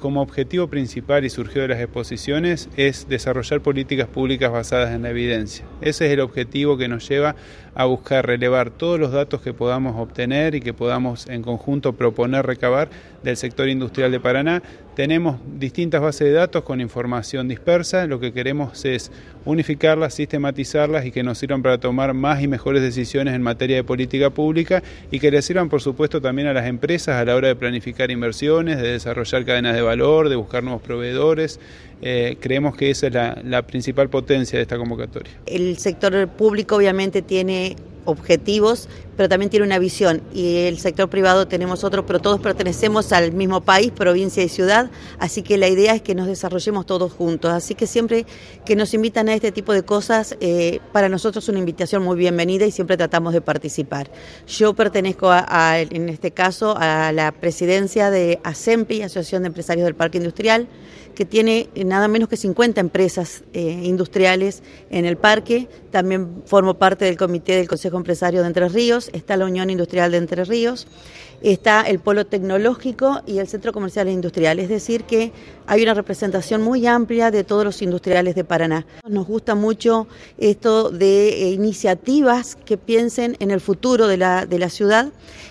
Como objetivo principal y surgió de las exposiciones es desarrollar políticas públicas basadas en la evidencia. Ese es el objetivo que nos lleva a buscar relevar todos los datos que podamos obtener y que podamos en conjunto proponer recabar del sector industrial de Paraná. Tenemos distintas bases de datos con información dispersa, lo que queremos es unificarlas, sistematizarlas y que nos sirvan para tomar más y mejores decisiones en materia de política pública y que le sirvan por supuesto también a las empresas a la hora de planificar inversiones, de desarrollar cadenas de valor, de buscar nuevos proveedores eh, creemos que esa es la, la principal potencia de esta convocatoria. El sector público obviamente tiene objetivos, pero también tiene una visión y el sector privado tenemos otro, pero todos pertenecemos al mismo país, provincia y ciudad, así que la idea es que nos desarrollemos todos juntos. Así que siempre que nos invitan a este tipo de cosas, eh, para nosotros es una invitación muy bienvenida y siempre tratamos de participar. Yo pertenezco, en este caso, a la presidencia de ASEMPI, Asociación de Empresarios del Parque Industrial, que tiene nada menos que 50 empresas eh, industriales en el parque. También formo parte del comité del Consejo Empresario de Entre Ríos está la Unión Industrial de Entre Ríos, está el Polo Tecnológico y el Centro Comercial e Industrial. Es decir, que hay una representación muy amplia de todos los industriales de Paraná. Nos gusta mucho esto de eh, iniciativas que piensen en el futuro de la, de la ciudad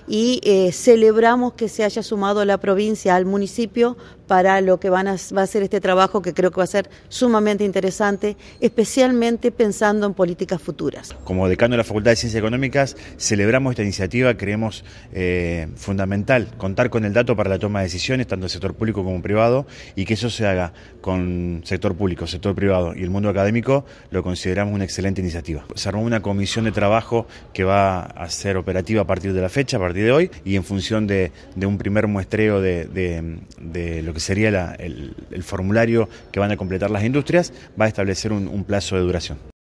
y eh, celebramos que se haya sumado la provincia al municipio para lo que van va a ser este trabajo que creo que va a ser sumamente interesante, especialmente pensando en políticas futuras. Como decano de la Facultad de Ciencias Económicas, celebramos celebramos esta iniciativa, creemos eh, fundamental contar con el dato para la toma de decisiones, tanto el sector público como privado, y que eso se haga con sector público, sector privado y el mundo académico, lo consideramos una excelente iniciativa. Se armó una comisión de trabajo que va a ser operativa a partir de la fecha, a partir de hoy, y en función de, un primer muestreo de, lo que sería el, formulario que van a completar las industrias, va a establecer un plazo de duración.